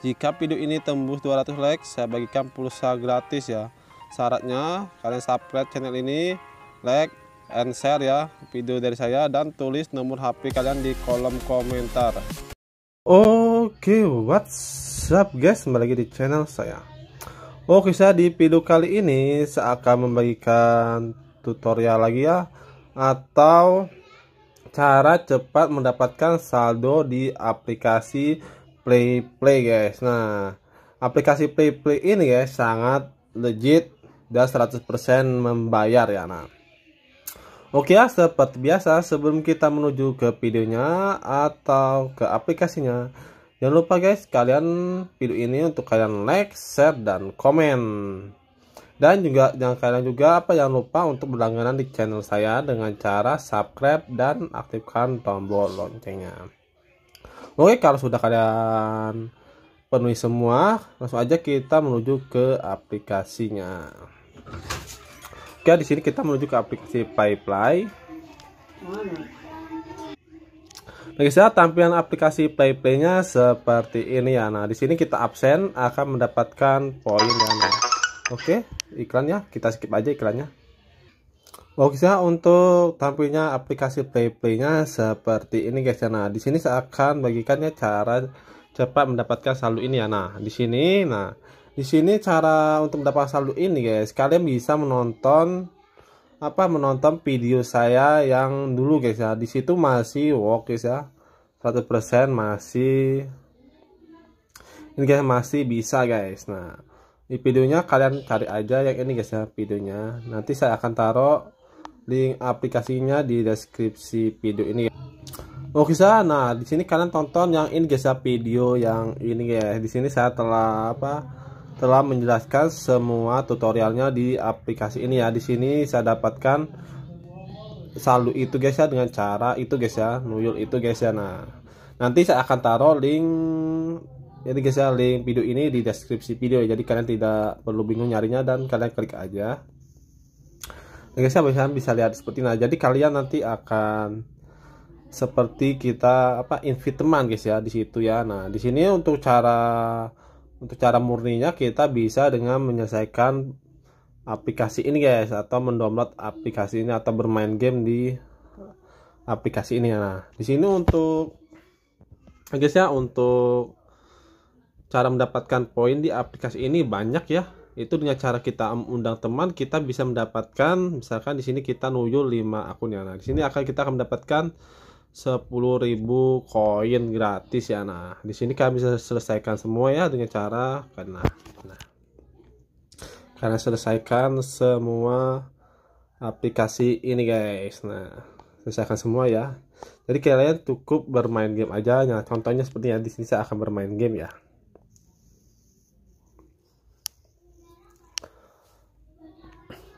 Jika video ini tembus 200 like, saya bagikan pulsa gratis ya. Syaratnya kalian subscribe channel ini, like and share ya video dari saya dan tulis nomor HP kalian di kolom komentar. Oke, okay, what's up guys? Kembali lagi di channel saya. Oke, saya di video kali ini saya akan membagikan tutorial lagi ya atau cara cepat mendapatkan saldo di aplikasi Play Play guys. Nah, aplikasi Play Play ini guys sangat legit dan 100% membayar ya. Nah, Oke ya, seperti biasa sebelum kita menuju ke videonya atau ke aplikasinya, jangan lupa guys kalian video ini untuk kalian like, share dan komen. Dan juga jangan kalian juga apa jangan lupa untuk berlangganan di channel saya dengan cara subscribe dan aktifkan tombol loncengnya. Oke, kalau sudah kalian penuhi semua, langsung aja kita menuju ke aplikasinya. Oke, di sini kita menuju ke aplikasi PayPlay. Nah, guys, ya, tampilan aplikasi PayPlay-nya seperti ini ya. Nah, di sini kita absen akan mendapatkan poin ya. Nah. Oke, iklannya kita skip aja iklannya. Oke untuk tampilnya aplikasi play nya seperti ini guys ya. Nah, di sini saya akan bagikannya cara cepat mendapatkan saldo ini ya. Nah, di sini nah, di sini cara untuk mendapat saldo ini guys, kalian bisa menonton apa menonton video saya yang dulu guys ya. Di situ masih work guys ya. 100% masih ini guys masih bisa guys. Nah, di videonya kalian cari aja yang ini guys ya videonya. Nanti saya akan taruh link aplikasinya di deskripsi video ini. Oke sah, nah di sini kalian tonton yang ini guys ya video yang ini ya. Di sini saya telah apa? Telah menjelaskan semua tutorialnya di aplikasi ini ya. Di sini saya dapatkan saldo itu guys ya dengan cara itu guys ya, nuyul itu guys ya. Nah, nanti saya akan taruh link jadi guys ya link video ini di deskripsi video ya. jadi kalian tidak perlu bingung nyarinya dan kalian klik aja guys, kalian bisa lihat seperti nah jadi kalian nanti akan seperti kita apa invite teman guys ya di situ ya nah di sini untuk cara untuk cara murninya kita bisa dengan menyelesaikan aplikasi ini guys atau mendownload aplikasi ini atau bermain game di aplikasi ini ya. nah di sini untuk guys ya untuk cara mendapatkan poin di aplikasi ini banyak ya itu dengan cara kita undang teman kita bisa mendapatkan misalkan di sini kita nuyul 5 akun ya nah di sini akan kita akan mendapatkan 10.000 koin gratis ya nah di sini kami bisa selesaikan semua ya dengan cara karena nah karena selesaikan semua aplikasi ini guys nah selesaikan semua ya jadi kalian cukup bermain game aja nah contohnya sepertinya di sini saya akan bermain game ya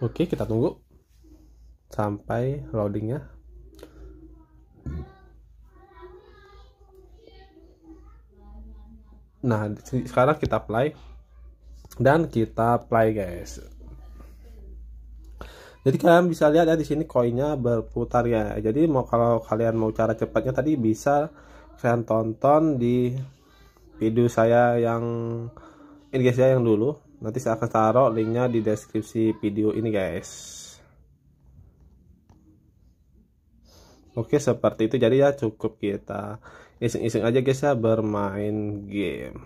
Oke, kita tunggu sampai loadingnya. Nah, sekarang kita play dan kita play guys. Jadi kalian bisa lihat ya di sini koinnya berputar ya. Jadi mau kalau kalian mau cara cepatnya tadi bisa kalian tonton di video saya yang ini guys ya yang dulu nanti saya akan taruh linknya di deskripsi video ini guys Oke seperti itu jadi ya cukup kita iseng-iseng aja guys ya bermain game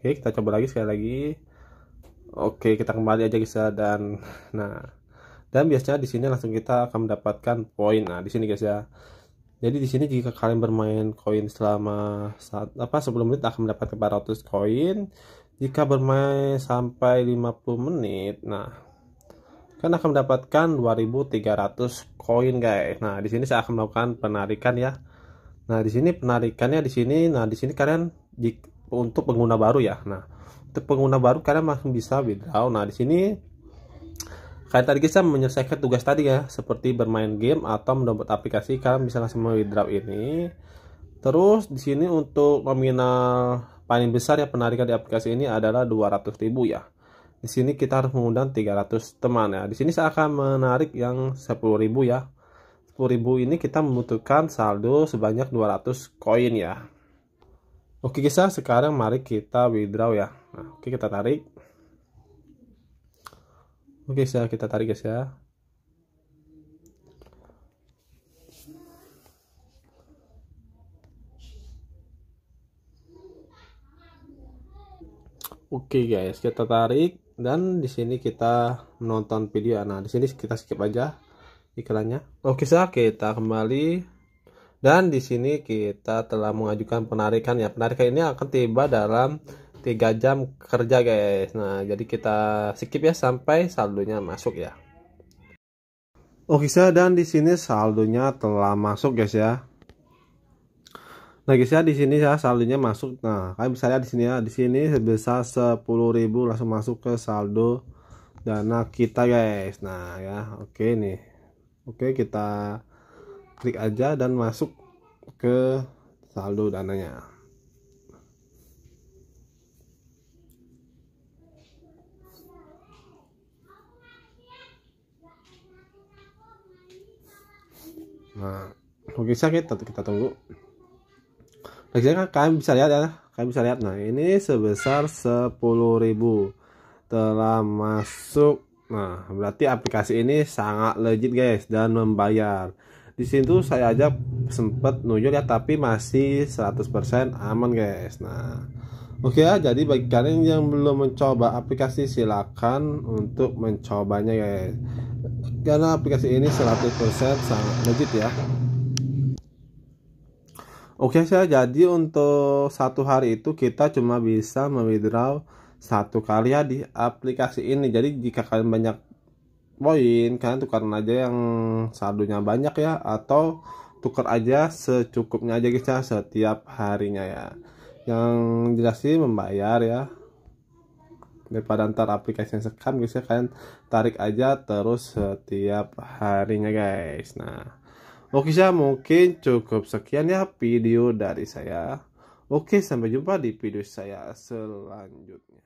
Oke kita coba lagi sekali lagi Oke kita kembali aja guys ya dan nah dan biasanya di sini langsung kita akan mendapatkan poin nah di sini guys ya jadi di sini jika kalian bermain koin selama saat apa 10 menit akan mendapat 400 koin. Jika bermain sampai 50 menit, nah kan akan mendapatkan 2300 koin guys. Nah, di sini saya akan melakukan penarikan ya. Nah, di sini penarikannya di sini. Nah, di sini kalian untuk pengguna baru ya. Nah, untuk pengguna baru kalian masih bisa withdraw. Nah, di sini Kayak tadi kita menyelesaikan tugas tadi ya, seperti bermain game atau mendownload aplikasi kalian bisa langsung withdraw ini. Terus di sini untuk nominal paling besar ya penarikan di aplikasi ini adalah 200.000 ya. Di sini kita harus mengundang 300 teman ya. Di sini saya akan menarik yang 10.000 ya. 10.000 ini kita membutuhkan saldo sebanyak 200 koin ya. Oke kisah sekarang mari kita withdraw ya. Nah, oke kita tarik oke okay, kita tarik guys ya Oke okay guys, kita tarik dan di sini kita menonton video. Nah, di sini kita skip aja iklannya. Oke, okay, sah, kita kembali dan di sini kita telah mengajukan penarikan ya. Penarikan ini akan tiba dalam 3 jam kerja guys nah jadi kita skip ya sampai saldonya masuk ya Oke saya dan di sini saldonya telah masuk guys ya Nah guys ya di sini ya saldonya masuk nah kalian bisa lihat di sini ya di sini sebesar 10.000 langsung masuk ke saldo dana kita guys nah ya oke nih oke kita klik aja dan masuk ke saldo dananya nah oke saya kita kita tunggu logisnya nah, kan kalian bisa lihat ya kalian bisa lihat nah ini sebesar 10.000 telah masuk nah berarti aplikasi ini sangat legit guys dan membayar di situ saya aja sempat nuyul ya tapi masih 100% aman guys nah oke okay, ya jadi bagi kalian yang belum mencoba aplikasi silakan untuk mencobanya guys karena aplikasi ini 100% sangat legit ya Oke saya jadi untuk satu hari itu kita cuma bisa withdraw satu kali ya di aplikasi ini jadi jika kalian banyak poin kalian tukar aja yang saldonya banyak ya atau tukar aja secukupnya aja kita ya, setiap harinya ya yang jelas sih membayar ya daripada ntar aplikasi yang sekam bisa kalian tarik aja terus setiap harinya guys nah oke mungkin cukup sekian ya video dari saya oke sampai jumpa di video saya selanjutnya